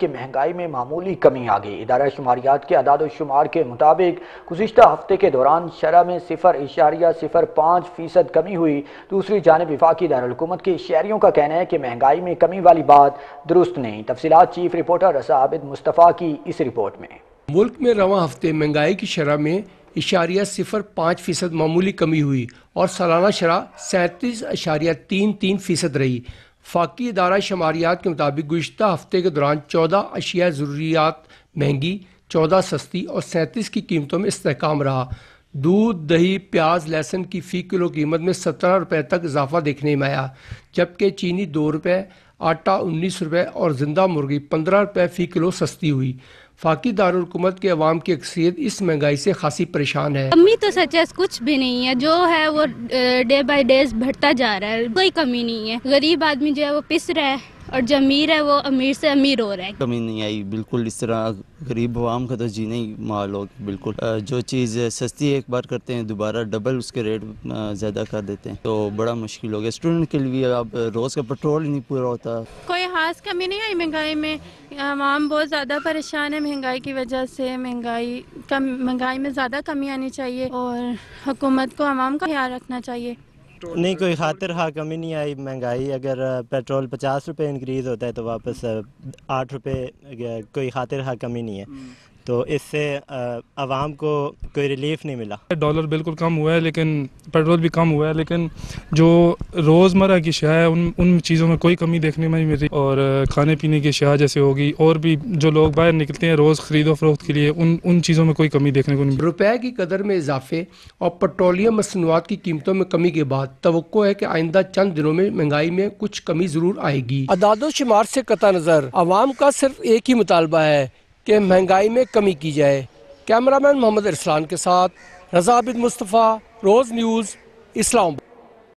की महंगाई में मामूली कमी आ गई इदारा शुमारियात के अदाद शुमार के मुताबिक गुजशत हफ्ते के दौरान शरह में सिफर इशारिया सिफर पाँच फ़ीसद कमी हुई दूसरी जानब विफाकी दारकूमत के शहरीों का कहना है कि महंगाई में कमी वाली बात दुरुस्त नहीं तफसीत चीफ रिपोर्टर रसा आबिद मुस्तफ़ा की इस रिपोर्ट में मुल्क में रवा हफ्ते महंगाई की शरह में इशारिया सिफर पाँच फ़ीसद मामूली कमी हुई और सालाना शरह सैंतीस इशारिया तीन तीन फ़ीसद रही फाकी अदारा शमारियात के मुताबिक गुज्त हफ्ते के दौरान चौदह अशिया ज़रूरियात महंगी चौदह सस्ती और सैंतीस की कीमतों में इसकाम रहा दूध दही प्याज लहसुन की फ़ी किलो कीमत में सत्रह रुपये तक इजाफा देखने में आया जबकि चीनी दो रुपये आटा उन्नीस रुपये और ज़िंदा मुर्गी पंद्रह रुपये फ़ी किलो सस्ती हुई फाकी दारकूमत के अवाम की अक्सियत इस महंगाई से खासी परेशान है कमी तो सच है कुछ भी नहीं है जो है वो डे बाई डे बढ़ता जा रहा है कोई कमी नहीं है गरीब आदमी जो है वो पिस रहा है और जो अमीर है वो अमीर से अमीर हो रहा है कमी नहीं आई बिल्कुल इस तरह गरीब आवाम का तो जीने ही माल हो बिल्कुल जो चीज़ सस्ती एक बार करते हैं दोबारा डबल उसके रेट ज़्यादा कर देते हैं तो बड़ा मुश्किल हो गया स्टूडेंट के लिए अब रोज़ का पेट्रोल ही नहीं पूरा होता कोई खास कमी नहीं आई महंगाई में आवाम बहुत ज़्यादा परेशान है महंगाई की वजह से महंगाई कम महंगाई में ज़्यादा कमी आनी चाहिए और हुकूमत को आवाम का ख्याल रखना चाहिए नहीं कोई खातिर हा कमी नहीं आई महंगाई अगर पेट्रोल पचास रुपये इंक्रीज़ होता है तो वापस आठ रुपये कोई खातिर हा कमी नहीं है हम्म। तो इससे आवाम को कोई रिलीफ नहीं मिला डॉलर बिल्कुल कम हुआ है लेकिन पेट्रोल भी कम हुआ है लेकिन जो रोज़मर्रा की शह है उन उन चीज़ों में कोई कमी देखने में मिली और खाने पीने की शह जैसे होगी और भी जो लोग बाहर निकलते हैं रोज़ खरीदो फरोख्त के लिए उन उन चीज़ों में कोई कमी देखने को नहीं रुपए की कदर में इजाफे और पेट्रोलियम मसनवाद की कीमतों में कमी के बाद तो है कि आइंदा चंद दिनों में महंगाई में कुछ कमी जरूर आएगी अदादोशुमार से कतः नज़र आवाम का सिर्फ एक ही मुतालबा है कि महंगाई में कमी की जाए कैमरामैन मोहम्मद इरसान के साथ रजाबिद मुस्तफ़ा रोज़ न्यूज़ इस्लाम